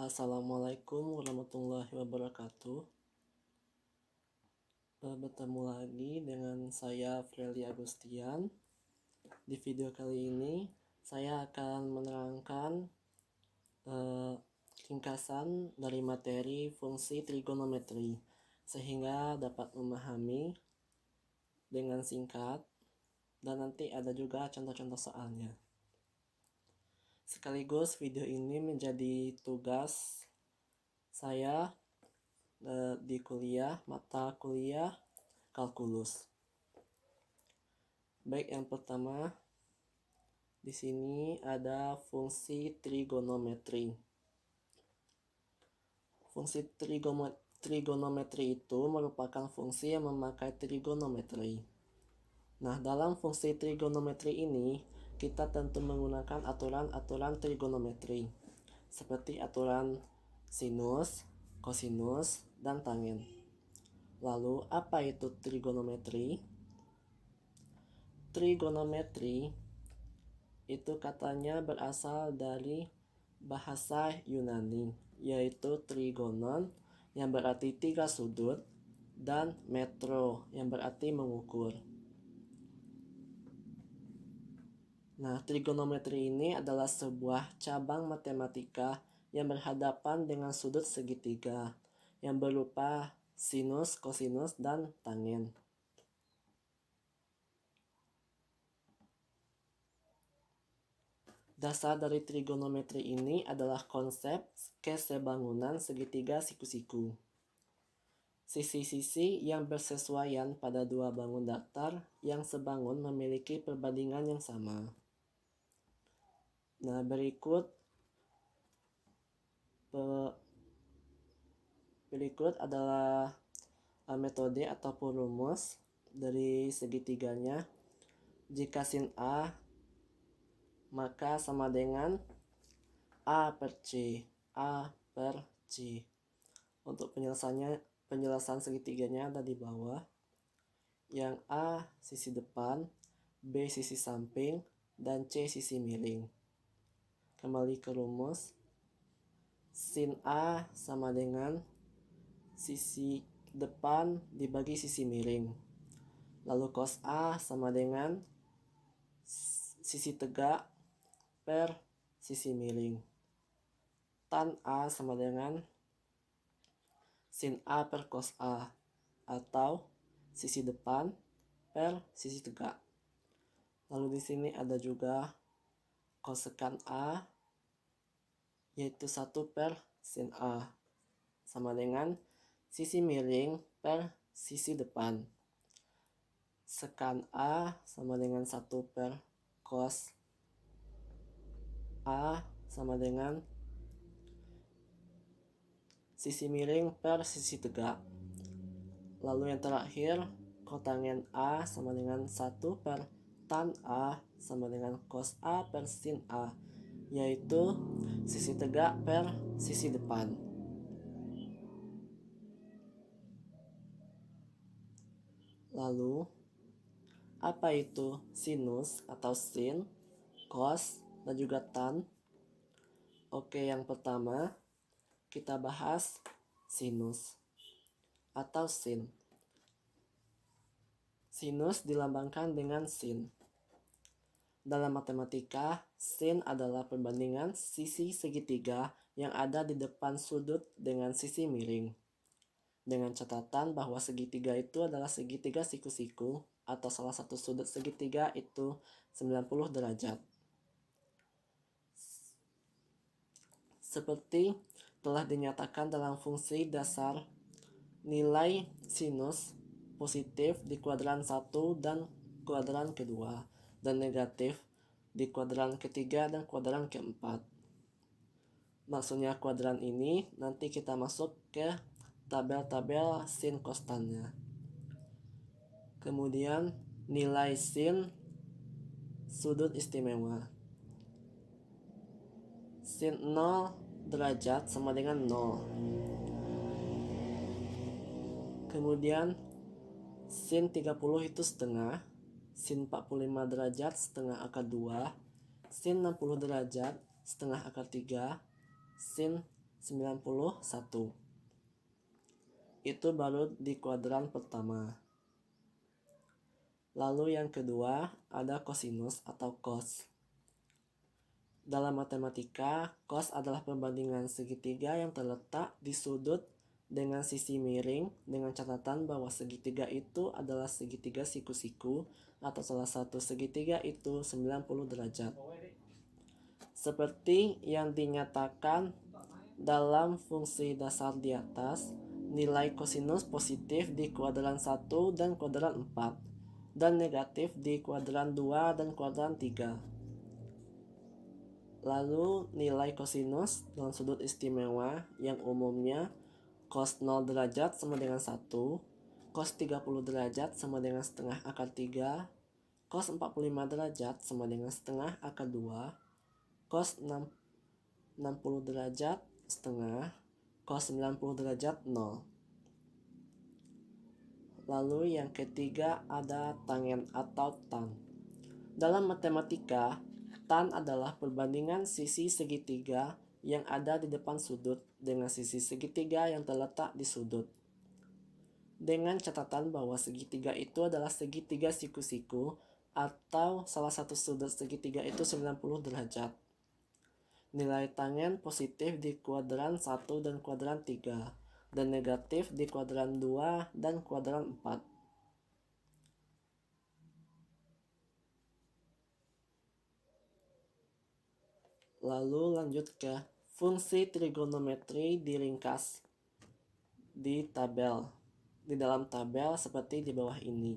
Assalamualaikum warahmatullahi wabarakatuh. Bertemu lagi dengan saya Freli Agustian. Di video kali ini saya akan menerangkan uh, ringkasan dari materi fungsi trigonometri sehingga dapat memahami dengan singkat dan nanti ada juga contoh-contoh soalnya. Sekaligus video ini menjadi tugas saya eh, di kuliah mata kuliah kalkulus. Baik, yang pertama di sini ada fungsi trigonometri. Fungsi trigonometri itu merupakan fungsi yang memakai trigonometri. Nah, dalam fungsi trigonometri ini kita tentu menggunakan aturan-aturan trigonometri seperti aturan sinus, kosinus, dan tangen. Lalu, apa itu trigonometri? Trigonometri itu katanya berasal dari bahasa Yunani, yaitu trigonon yang berarti tiga sudut dan metro yang berarti mengukur. Nah, trigonometri ini adalah sebuah cabang matematika yang berhadapan dengan sudut segitiga yang berupa sinus, kosinus, dan tangen. Dasar dari trigonometri ini adalah konsep kesebangunan segitiga siku-siku. Sisi-sisi yang bersesuaian pada dua bangun datar yang sebangun memiliki perbandingan yang sama. Nah, berikut berikut adalah eh, metode ataupun rumus dari segitiganya. Jika sin A maka sama dengan A per C, A per C. Untuk penjelasannya, penjelasan segitiganya ada di bawah. Yang A sisi depan, B sisi samping, dan C sisi miring kembali ke rumus sin A sama dengan sisi depan dibagi sisi miring lalu cos A sama dengan sisi tegak per sisi miring tan A sama dengan sin A per cos A atau sisi depan per sisi tegak. Lalu di sini ada juga kosekan A yaitu 1 per sin A sama dengan sisi miring per sisi depan. Sekan A sama dengan 1 per cos A sama dengan sisi miring per sisi tegak. Lalu yang terakhir, kotangen A sama dengan 1 per tan A sama dengan cos A per sin A, yaitu sisi tegak per sisi depan. Lalu, apa itu sinus atau sin, cos, dan juga tan? Oke, yang pertama kita bahas sinus atau sin. Sinus dilambangkan dengan sin. Dalam matematika, sin adalah perbandingan sisi segitiga yang ada di depan sudut dengan sisi miring. Dengan catatan bahwa segitiga itu adalah segitiga siku-siku atau salah satu sudut segitiga itu 90 derajat. Seperti telah dinyatakan dalam fungsi dasar nilai sinus positif di kuadran 1 dan kuadran kedua dan negatif di kuadran ketiga dan kuadran keempat. Maksudnya kuadran ini nanti kita masuk ke tabel-tabel sin kostannya. Kemudian nilai sin sudut istimewa. Sin 0 derajat sama dengan 0. Kemudian sin 30 itu setengah sin 45 derajat setengah akar 2, sin 60 derajat setengah akar 3, sin 91. Itu baru di kuadran pertama. Lalu yang kedua ada kosinus atau cos. Dalam matematika, cos adalah perbandingan segitiga yang terletak di sudut dengan sisi miring dengan catatan bahwa segitiga itu adalah segitiga siku-siku atau salah satu segitiga itu 90 derajat. Seperti yang dinyatakan dalam fungsi dasar di atas, nilai kosinus positif di kuadran 1 dan kuadran 4 dan negatif di kuadran 2 dan kuadran 3. Lalu nilai kosinus dalam sudut istimewa yang umumnya cos 0 derajat sama dengan 1 Cos 30 derajat sama dengan setengah akar 3. Cos 45 derajat sama dengan setengah akar 2. Cos 6, 60 derajat setengah. Cos 90 derajat 0. Lalu yang ketiga ada tangen atau tan. Dalam matematika, tan adalah perbandingan sisi segitiga yang ada di depan sudut dengan sisi segitiga yang terletak di sudut dengan catatan bahwa segitiga itu adalah segitiga siku-siku atau salah satu sudut segitiga itu 90 derajat. Nilai tangen positif di kuadran 1 dan kuadran 3 dan negatif di kuadran 2 dan kuadran 4. Lalu lanjut ke fungsi trigonometri diringkas di tabel di dalam tabel seperti di bawah ini.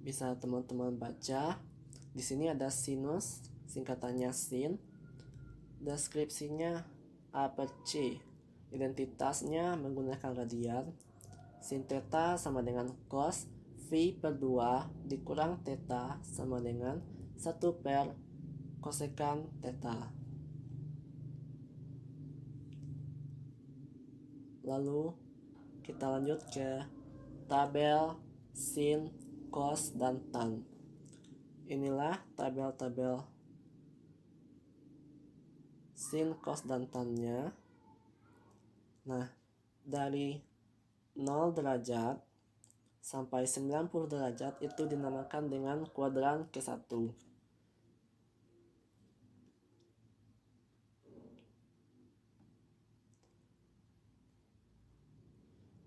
Bisa teman-teman baca. Di sini ada sinus, singkatannya sin. Deskripsinya a per c Identitasnya menggunakan radian. Sin theta sama dengan cos V per 2 dikurang theta sama dengan 1 per kosekan theta. Lalu kita lanjut ke tabel sin, cos, dan tan. Inilah tabel-tabel sin, cos, dan tannya. Nah, dari 0 derajat sampai 90 derajat itu dinamakan dengan kuadran ke-1.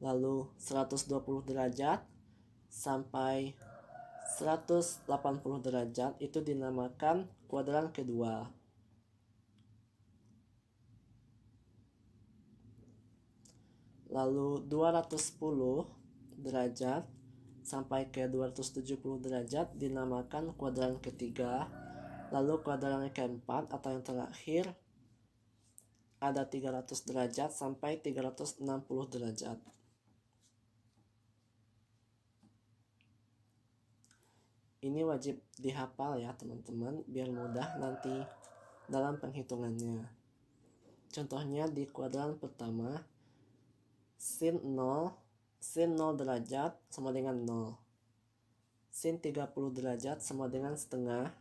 lalu 120 derajat sampai 180 derajat itu dinamakan kuadran kedua. Lalu 210 derajat sampai ke 270 derajat dinamakan kuadran ketiga. Lalu kuadran keempat atau yang terakhir ada 300 derajat sampai 360 derajat. Ini wajib dihafal ya teman-teman biar mudah nanti dalam penghitungannya. Contohnya di kuadran pertama sin 0 sin 0 derajat sama dengan 0. Sin 30 derajat sama dengan setengah.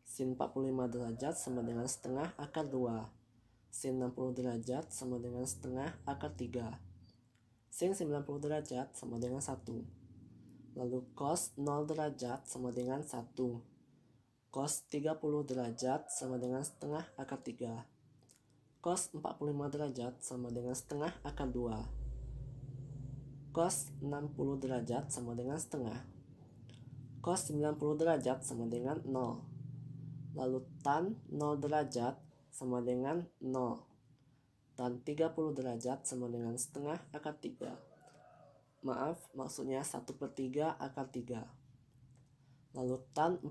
Sin 45 derajat sama dengan setengah akar 2. Sin 60 derajat sama dengan setengah akar 3. Sin 90 derajat sama dengan 1. Lalu cos 0 derajat sama dengan 1. Cos 30 derajat sama dengan setengah akar 3. Cos 45 derajat sama dengan setengah akar 2. Cos 60 derajat sama dengan setengah. Cos 90 derajat sama dengan 0. Lalu tan 0 derajat sama dengan 0. Tan 30 derajat sama dengan setengah akar 3 maaf maksudnya 1 per 3 akar 3 lalu tan 45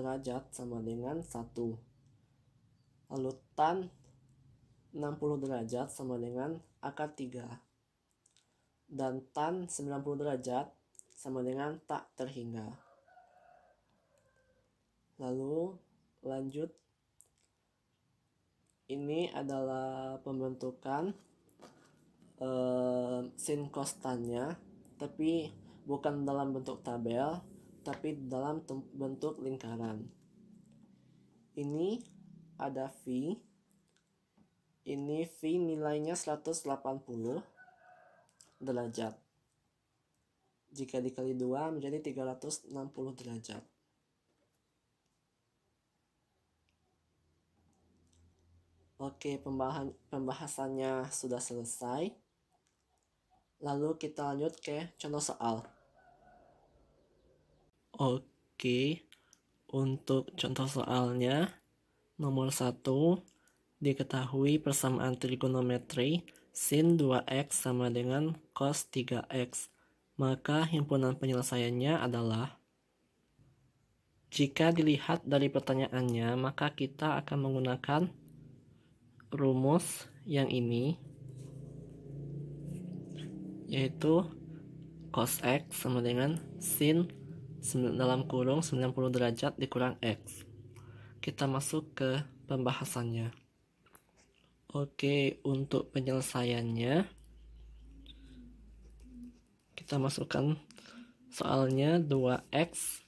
derajat sama dengan 1 lalu tan 60 derajat sama dengan akar 3 dan tan 90 derajat sama dengan tak terhingga lalu lanjut ini adalah pembentukan uh, eh, sin konstannya tapi bukan dalam bentuk tabel tapi dalam bentuk lingkaran ini ada V ini V nilainya 180 derajat jika dikali dua menjadi 360 derajat Oke, pembahasannya sudah selesai. Lalu kita lanjut ke contoh soal. Oke, untuk contoh soalnya, nomor 1, diketahui persamaan trigonometri sin 2x sama dengan cos 3x. Maka himpunan penyelesaiannya adalah jika dilihat dari pertanyaannya, maka kita akan menggunakan rumus yang ini yaitu cos X sama dengan sin dalam kurung 90 derajat dikurang X. Kita masuk ke pembahasannya. Oke, untuk penyelesaiannya kita masukkan soalnya 2x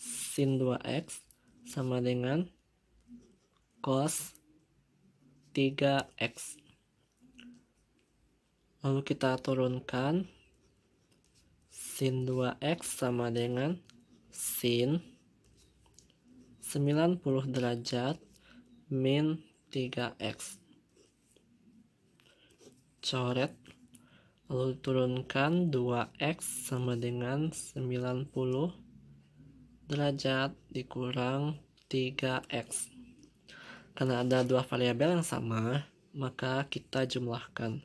sin 2x sama dengan cos 3x lalu kita turunkan sin 2x sama dengan sin 90 derajat min 3x coret lalu turunkan 2x sama dengan 90 derajat dikurang 3x karena ada dua variabel yang sama maka kita jumlahkan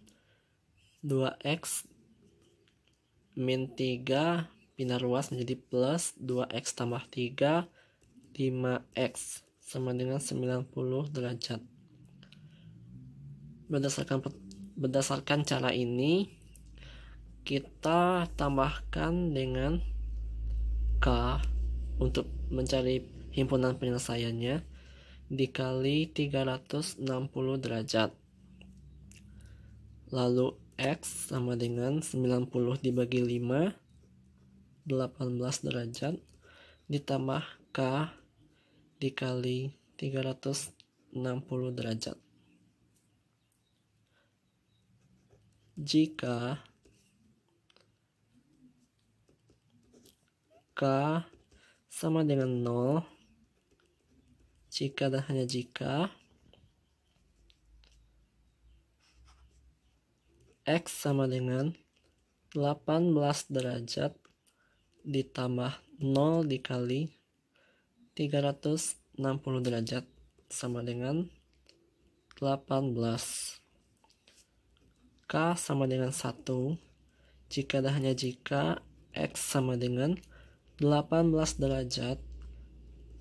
2x min 3 pindah ruas menjadi plus 2x tambah 3 5x sama dengan 90 derajat berdasarkan berdasarkan cara ini kita tambahkan dengan K untuk mencari himpunan penyelesaiannya dikali 360 derajat lalu X sama dengan 90 dibagi 5 18 derajat ditambah K dikali 360 derajat jika K sama dengan 0 jika dan hanya jika X sama dengan 18 derajat ditambah 0 dikali 360 derajat sama dengan 18. K sama dengan 1 jika dan hanya jika X sama dengan 18 derajat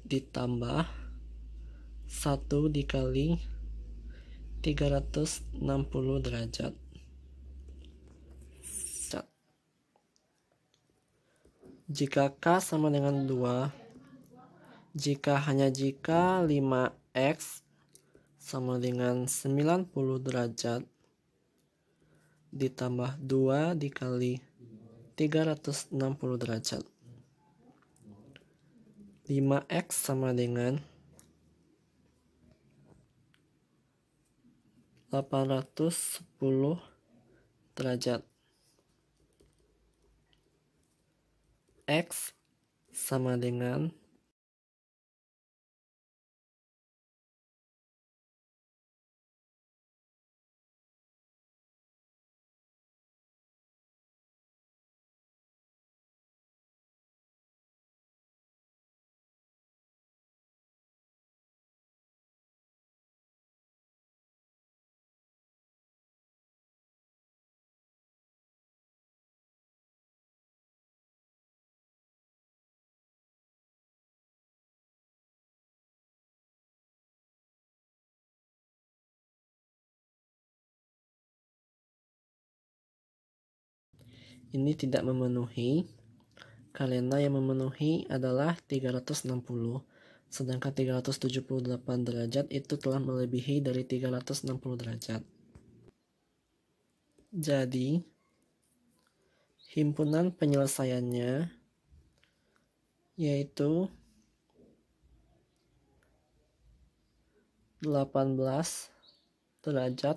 ditambah 1 dikali 360 derajat. Jika K sama dengan 2, jika hanya jika 5X sama dengan 90 derajat, ditambah 2 dikali 360 derajat. 5X sama dengan 810 derajat. X sama dengan ini tidak memenuhi karena yang memenuhi adalah 360 sedangkan 378 derajat itu telah melebihi dari 360 derajat. Jadi, himpunan penyelesaiannya yaitu 18 derajat,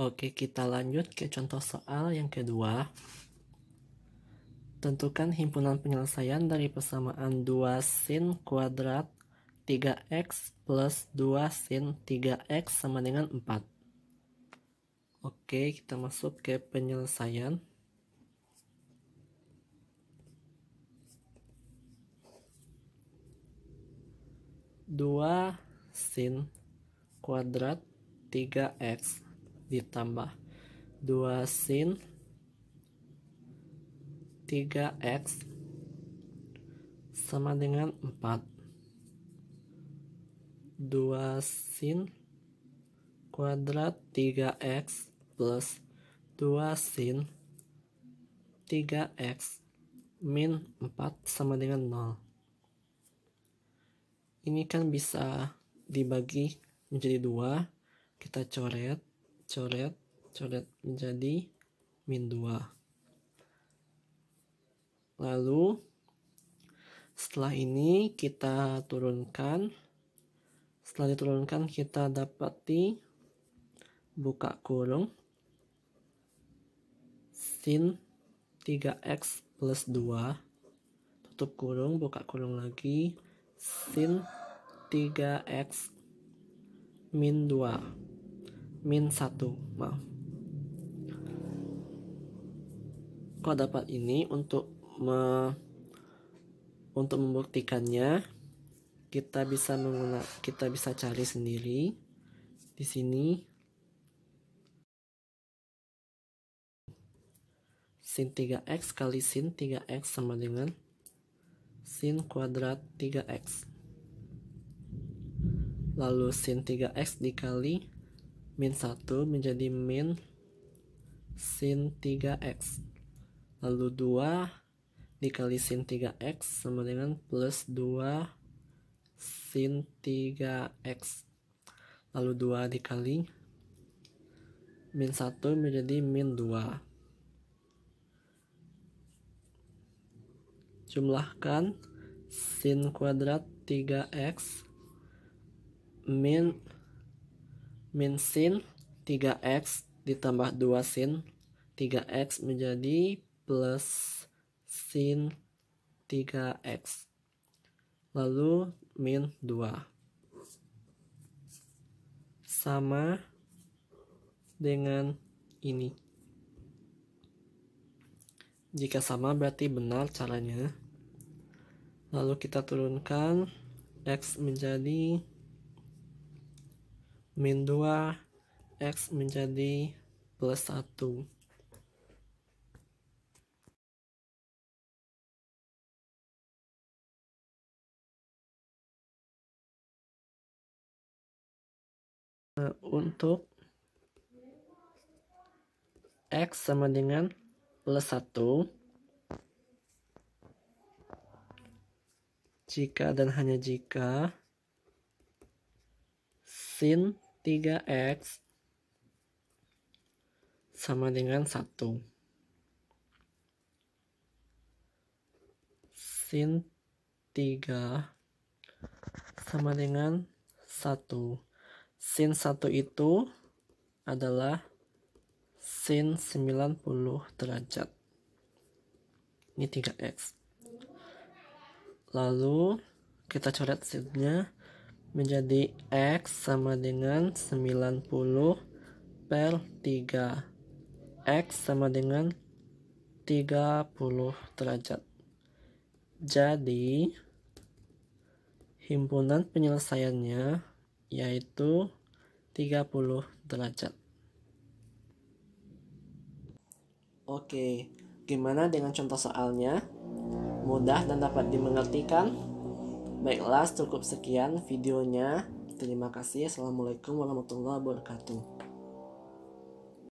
Oke, kita lanjut ke contoh soal yang kedua. Tentukan himpunan penyelesaian dari persamaan 2 sin kuadrat 3x plus 2 sin 3x sama dengan 4. Oke, kita masuk ke penyelesaian. Dua sin kuadrat 3x ditambah 2 sin 3x sama dengan 4 2 sin kuadrat 3x plus 2 sin 3x min 4 sama dengan 0 ini kan bisa dibagi menjadi dua kita coret coret coret menjadi min 2 lalu setelah ini kita turunkan setelah diturunkan kita dapati buka kurung sin 3x plus 2 tutup kurung buka kurung lagi sin 3x min 2 min 1 maaf dapat ini untuk me, untuk membuktikannya kita bisa menggunakan kita bisa cari sendiri di sini sin 3x kali sin 3x sama dengan sin kuadrat 3x lalu sin 3x dikali min 1 menjadi min sin 3x lalu 2 dikali sin 3x sama dengan plus 2 sin 3x lalu 2 dikali min 1 menjadi min 2 jumlahkan sin kuadrat 3x min min sin 3x ditambah 2 sin 3x menjadi plus sin 3x lalu min 2 sama dengan ini jika sama berarti benar caranya lalu kita turunkan x menjadi min 2 X menjadi plus 1 nah, eh, untuk X sama dengan plus 1 jika dan hanya jika sin 3x sama dengan 1. Sin 3 sama dengan 1. Sin 1 itu adalah sin 90 derajat. Ini 3x. Lalu kita coret sinnya menjadi X sama dengan 90 per 3. X sama dengan 30 derajat. Jadi, himpunan penyelesaiannya yaitu 30 derajat. Oke, gimana dengan contoh soalnya? Mudah dan dapat dimengertikan Baiklah, cukup sekian videonya. Terima kasih. Assalamualaikum warahmatullahi wabarakatuh.